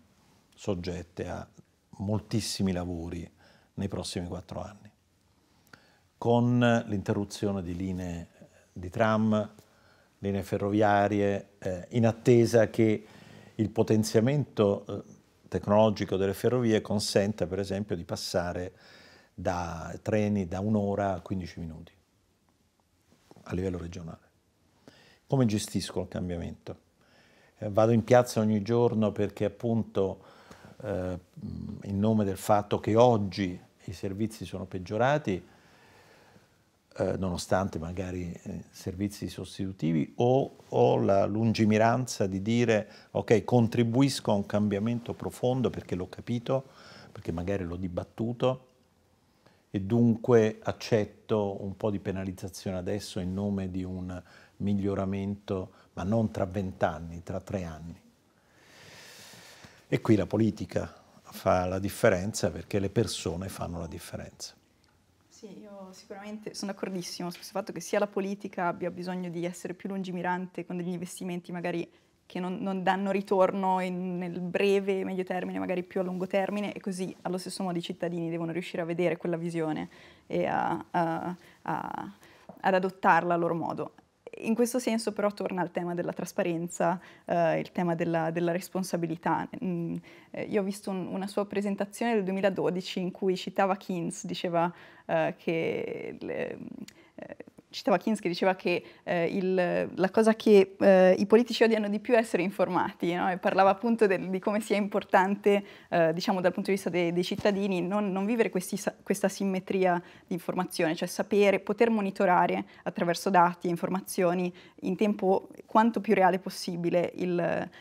soggette a moltissimi lavori nei prossimi quattro anni, con l'interruzione di linee di tram, linee ferroviarie, eh, in attesa che il potenziamento eh, tecnologico delle ferrovie consenta per esempio di passare da treni da un'ora a 15 minuti a livello regionale. Come gestisco il cambiamento? Eh, vado in piazza ogni giorno perché appunto eh, in nome del fatto che oggi i servizi sono peggiorati, eh, nonostante magari eh, servizi sostitutivi, o, o, la lungimiranza di dire ok, contribuisco a un cambiamento profondo perché l'ho capito, perché magari l'ho dibattuto e dunque accetto un po' di penalizzazione adesso in nome di un miglioramento, ma non tra vent'anni, tra tre anni. E qui la politica fa la differenza perché le persone fanno la differenza. Sì, io sicuramente sono d'accordissimo su questo fatto che sia la politica abbia bisogno di essere più lungimirante con degli investimenti magari che non, non danno ritorno in, nel breve e medio termine, magari più a lungo termine, e così allo stesso modo i cittadini devono riuscire a vedere quella visione e a, a, a, ad adottarla a loro modo in questo senso però torna al tema della trasparenza, eh, il tema della, della responsabilità. Mm, eh, io ho visto un, una sua presentazione del 2012 in cui citava Keynes, diceva eh, che le, eh, citava che diceva che eh, il, la cosa che eh, i politici odiano di più è essere informati, no? e parlava appunto del, di come sia importante, eh, diciamo dal punto di vista dei, dei cittadini, non, non vivere questi, questa simmetria di informazione, cioè sapere, poter monitorare attraverso dati e informazioni in tempo quanto più reale possibile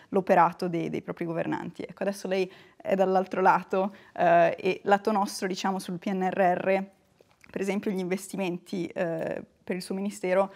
l'operato dei, dei, propri governanti. Ecco, adesso lei è dall'altro lato eh, e lato nostro, diciamo, sul PNRR per esempio gli investimenti eh, per il suo ministero,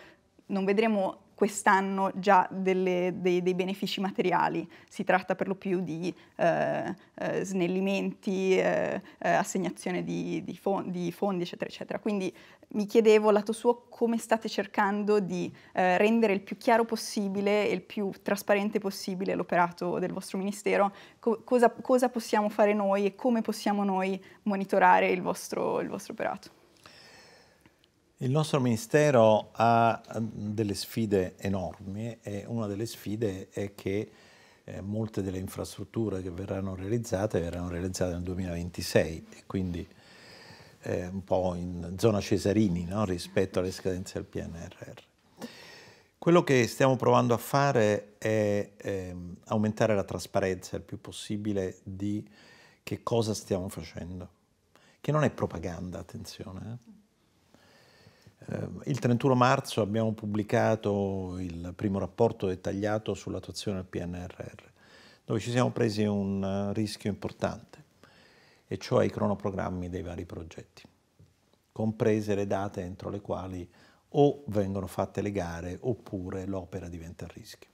non vedremo quest'anno già delle, dei, dei, benefici materiali, si tratta per lo più di eh, eh, snellimenti, eh, eh assegnazione di, di, fon- di, fondi, eccetera, eccetera. Quindi mi chiedevo, lato suo, come state cercando di eh, rendere il più chiaro possibile e il più trasparente possibile l'operato del vostro Ministero, co- cosa, cosa, possiamo fare noi e come possiamo noi monitorare il vostro, il vostro operato? Il nostro Ministero ha delle sfide enormi e una delle sfide è che eh, molte delle infrastrutture che verranno realizzate verranno realizzate nel 2026 e quindi eh, un po' in zona Cesarini no? rispetto alle scadenze del PNRR. Quello che stiamo provando a fare è ehm, aumentare la trasparenza il più possibile di che cosa stiamo facendo, che non è propaganda, attenzione. Eh? Ehm, il 31 marzo abbiamo pubblicato il primo rapporto dettagliato sull'attuazione del PNRR, dove ci siamo presi un rischio importante, e cioè i cronoprogrammi dei vari progetti, comprese le date entro le quali o vengono fatte le gare oppure l'opera diventa a rischio.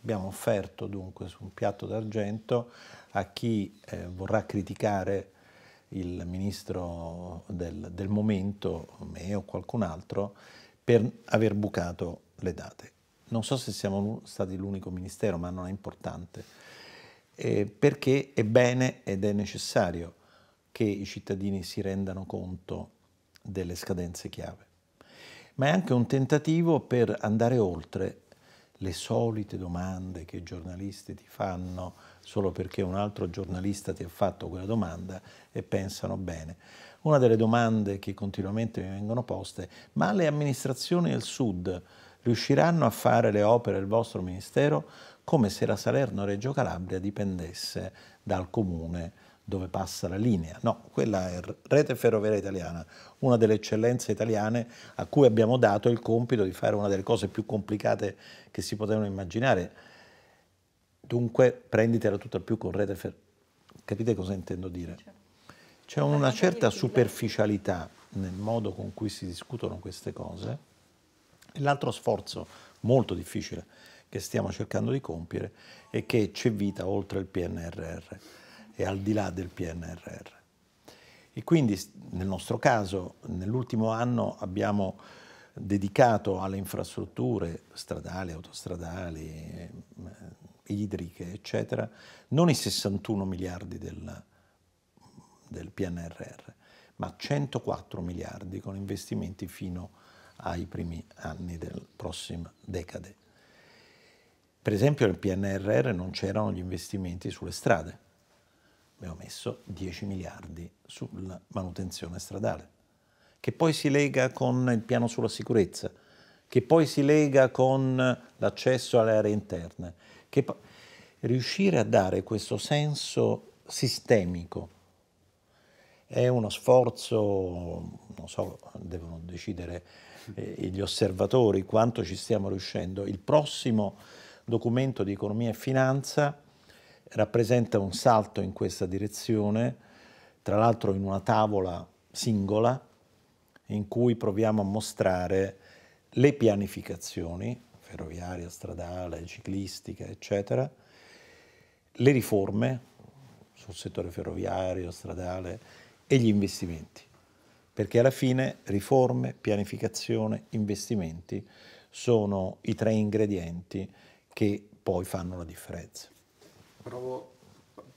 Abbiamo offerto dunque su un piatto d'argento a chi eh, vorrà criticare il ministro del, del momento, me o qualcun altro, per aver bucato le date. Non so se siamo stati l'unico ministero, ma non è importante, eh, perché è bene ed è necessario che i cittadini si rendano conto delle scadenze chiave. Ma è anche un tentativo per andare oltre le solite domande che i giornalisti ti fanno solo perché un altro giornalista ti ha fatto quella domanda e pensano bene. Una delle domande che continuamente mi vengono poste è ma le amministrazioni del Sud riusciranno a fare le opere del vostro Ministero come se la Salerno-Reggio Calabria dipendesse dal comune dove passa la linea. No, quella è Rete Ferroviaria Italiana, una delle eccellenze italiane a cui abbiamo dato il compito di fare una delle cose più complicate che si potevano immaginare. Dunque prenditela tutta più con Rete Ferroviaria. Capite cosa intendo dire? Certo. C'è una eh, eh, certa superficialità nel modo con cui si discutono queste cose l'altro sforzo molto difficile che stiamo cercando di compiere è che c'è vita oltre il PNRR e al di là del PNRR. E quindi nel nostro caso, nell'ultimo anno abbiamo dedicato alle infrastrutture stradali, autostradali, eh, idriche, eccetera, non i 61 miliardi del, del PNRR, ma 104 miliardi con investimenti fino ai primi anni del prossimo decade. Per esempio nel PNRR non c'erano gli investimenti sulle strade, abbiamo messo 10 miliardi sulla manutenzione stradale, che poi si lega con il piano sulla sicurezza, che poi si lega con l'accesso alle aree interne. Riuscire a dare questo senso sistemico è uno sforzo, non so, devono decidere eh, gli osservatori quanto ci stiamo riuscendo. Il prossimo documento di economia e finanza rappresenta un salto in questa direzione, tra l'altro in una tavola singola in cui proviamo a mostrare le pianificazioni ferroviaria, stradale, ciclistica, eccetera, le riforme sul settore ferroviario, stradale e gli investimenti, perché alla fine riforme, pianificazione, investimenti sono i tre ingredienti che poi fanno la differenza provo,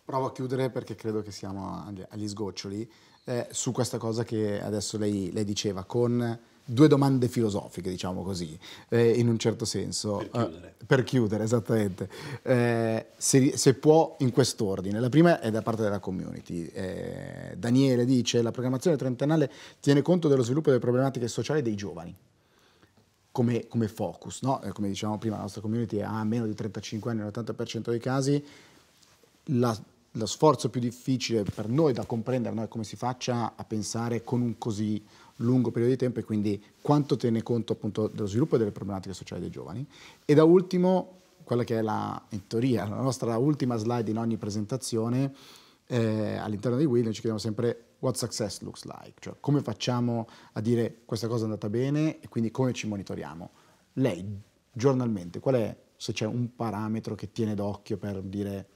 provo, a chiudere perché credo che siamo agli, sgoccioli, eh, su questa cosa che adesso lei, lei, diceva, con due domande filosofiche, diciamo così, eh, in un certo senso. Per eh, chiudere. Eh, per chiudere esattamente. Eh, se, se, può, in quest'ordine. La prima è da parte della community. Eh, Daniele dice, la programmazione trentennale tiene conto dello sviluppo delle problematiche sociali dei giovani. Come, come, focus. No? Come dicevamo prima, la nostra community ha meno di 35 anni nell'80% dei casi, la, lo sforzo più difficile per noi da comprendere no, è come si faccia a pensare con un così lungo periodo di tempo e quindi quanto tiene conto appunto dello sviluppo delle problematiche sociali dei giovani. E da ultimo, quella che è la, in teoria, la nostra ultima slide in ogni presentazione, eh, all'interno di Will ci chiediamo sempre what success looks like, cioè come facciamo a dire questa cosa è andata bene e quindi come ci monitoriamo. Lei, giornalmente, qual è, se c'è un parametro che tiene d'occhio per dire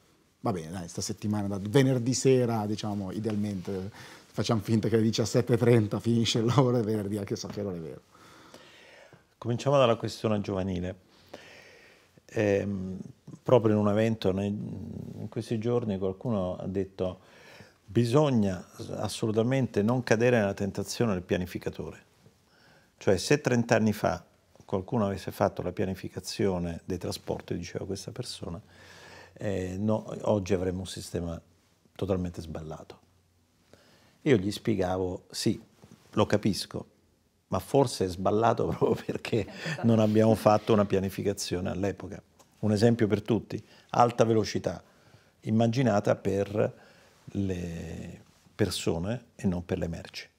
va bene, dai, sta settimana, da venerdì sera, diciamo, idealmente, facciamo finta che alle 17.30 finisce il lavoro e venerdì, anche so che non è vero. Cominciamo dalla questione giovanile. Eh, proprio in un evento nei, in questi giorni qualcuno ha detto bisogna assolutamente non cadere nella tentazione del pianificatore. Cioè se 30 anni fa qualcuno avesse fatto la pianificazione dei trasporti, diceva questa persona, eh, no, oggi avremmo un sistema totalmente sballato. Io gli spiegavo, sì, lo capisco, ma forse è sballato proprio perché non abbiamo fatto una pianificazione all'epoca. Un esempio per tutti, alta velocità, immaginata per le persone e non per le merci.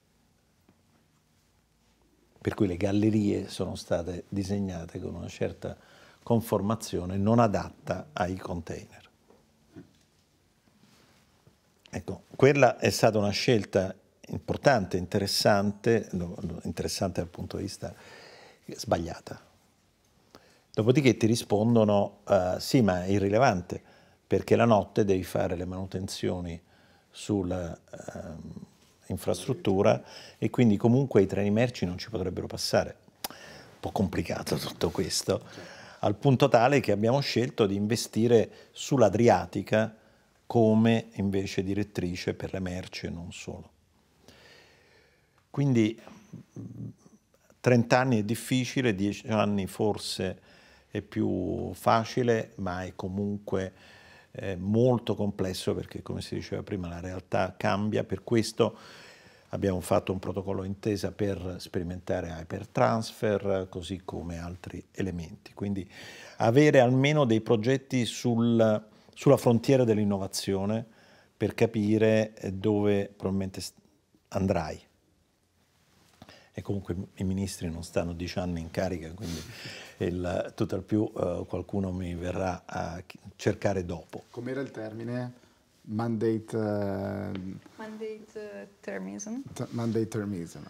Per cui le gallerie sono state disegnate con una certa conformazione non adatta ai container. Ecco, quella è stata una scelta importante, interessante, interessante dal punto di vista sbagliata. Dopodiché ti rispondono, uh, sì ma è irrilevante, perché la notte devi fare le manutenzioni sulla uh, ehm, infrastruttura e quindi comunque i treni merci non ci potrebbero passare. Un po' complicato tutto questo al punto tale che abbiamo scelto di investire sull'Adriatica come invece direttrice per le merci e non solo. Quindi 30 anni è difficile, 10 anni forse è più facile, ma è comunque eh, molto complesso perché come si diceva prima la realtà cambia, per questo Abbiamo fatto un protocollo intesa per sperimentare hypertransfer, così come altri elementi. Quindi avere almeno dei progetti sul, sulla frontiera dell'innovazione per capire eh, dove probabilmente andrai. E comunque i ministri non stanno dieci anni in carica, quindi il, al più uh, qualcuno mi verrà a cercare dopo. Com'era il termine? mandate... Uh, mandate termism. mandate termism.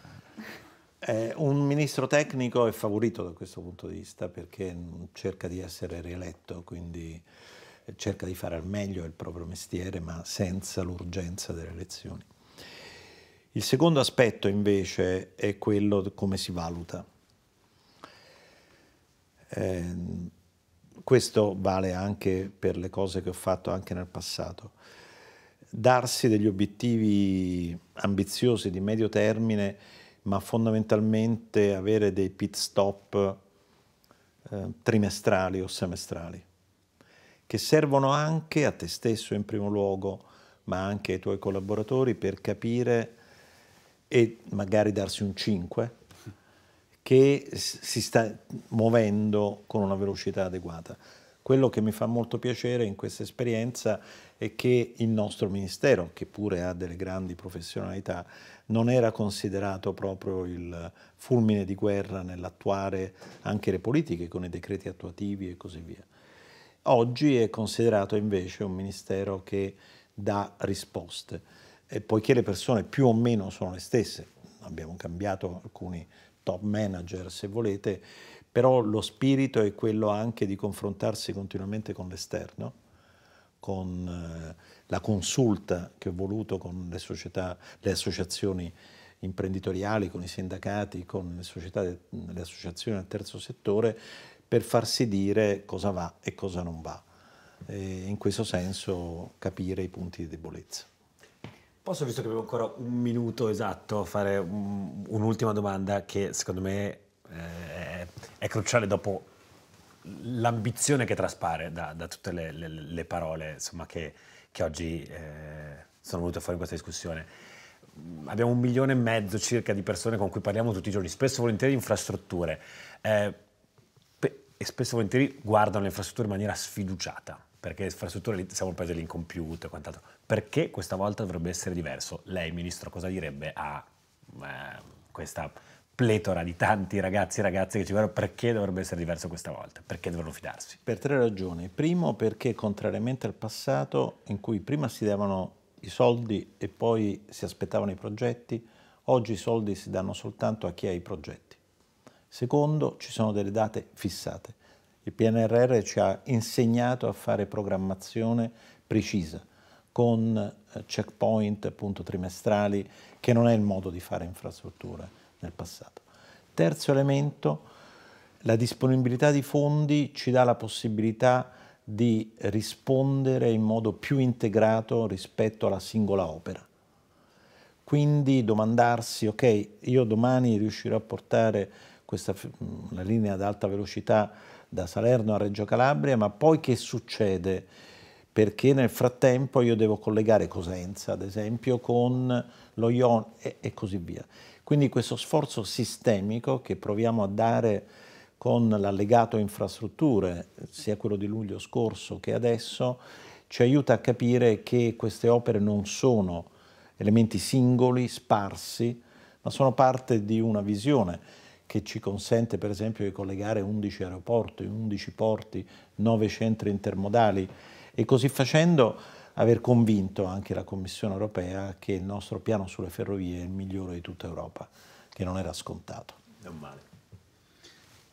Eh, un ministro tecnico è favorito da questo punto di vista perché cerca di essere rieletto, quindi eh, cerca di fare al meglio il proprio mestiere, ma senza l'urgenza delle elezioni. Il secondo aspetto invece è quello di come si valuta. Eh, questo vale anche per le cose che ho fatto anche nel passato darsi degli obiettivi ambiziosi di medio termine, ma fondamentalmente avere dei pit stop eh, trimestrali o semestrali, che servono anche a te stesso in primo luogo, ma anche ai tuoi collaboratori per capire e magari darsi un 5 che si sta muovendo con una velocità adeguata. Quello che mi fa molto piacere in questa esperienza è e che il nostro Ministero, che pure ha delle grandi professionalità, non era considerato proprio il fulmine di guerra nell'attuare anche le politiche con i decreti attuativi e così via. Oggi è considerato invece un Ministero che dà risposte e poiché le persone più o meno sono le stesse, abbiamo cambiato alcuni top manager se volete, però lo spirito è quello anche di confrontarsi continuamente con l'esterno con eh, la consulta che ho voluto con le società, le associazioni imprenditoriali, con i sindacati, con le, società, le associazioni del terzo settore per farsi dire cosa va e cosa non va. E in questo senso capire i punti di debolezza. Posso, visto che abbiamo ancora un minuto esatto, fare un'ultima domanda che secondo me eh, è, è cruciale dopo l'ambizione che traspare da, da tutte le, le, le, parole insomma, che, che oggi eh, sono venute fuori in questa discussione. Abbiamo un milione e mezzo circa di persone con cui parliamo tutti i giorni, spesso e volentieri infrastrutture, eh, e spesso e volentieri guardano le infrastrutture in maniera sfiduciata, perché le infrastrutture siamo un paese dell'incompiuto e quant'altro. Perché questa volta dovrebbe essere diverso? Lei, Ministro, cosa direbbe a eh, questa pletora di tanti ragazzi e ragazze che ci guardano, perché dovrebbe essere diverso questa volta? Perché dovrebbero fidarsi? Per tre ragioni. Primo, perché contrariamente al passato, in cui prima si davano i soldi e poi si aspettavano i progetti, oggi i soldi si danno soltanto a chi ha i progetti. Secondo, ci sono delle date fissate. Il PNRR ci ha insegnato a fare programmazione precisa, con eh, checkpoint appunto trimestrali, che non è il modo di fare infrastrutture nel passato. Terzo elemento, la disponibilità di fondi ci dà la possibilità di rispondere in modo più integrato rispetto alla singola opera. Quindi domandarsi, ok, io domani riuscirò a portare questa, la linea ad alta velocità da Salerno a Reggio Calabria, ma poi che succede? Perché nel frattempo io devo collegare Cosenza, ad esempio, con lo Ion e, e così via. Quindi questo sforzo sistemico che proviamo a dare con l'allegato infrastrutture, sia quello di luglio scorso che adesso, ci aiuta a capire che queste opere non sono elementi singoli, sparsi, ma sono parte di una visione che ci consente per esempio di collegare 11 aeroporti, 11 porti, 9 centri intermodali e così facendo aver convinto anche la Commissione europea che il nostro piano sulle ferrovie è il migliore di tutta Europa, che non era scontato. Non male.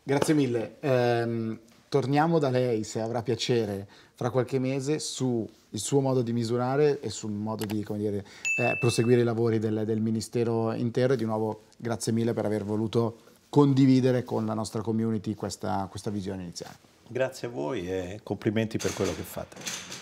Grazie mille. Eh, torniamo da lei, se avrà piacere, fra qualche mese sul suo modo di misurare e sul modo di dire, eh, proseguire i lavori del, del Ministero intero. E di nuovo grazie mille per aver voluto condividere con la nostra community questa, questa visione iniziale. Grazie a voi e complimenti per quello che fate.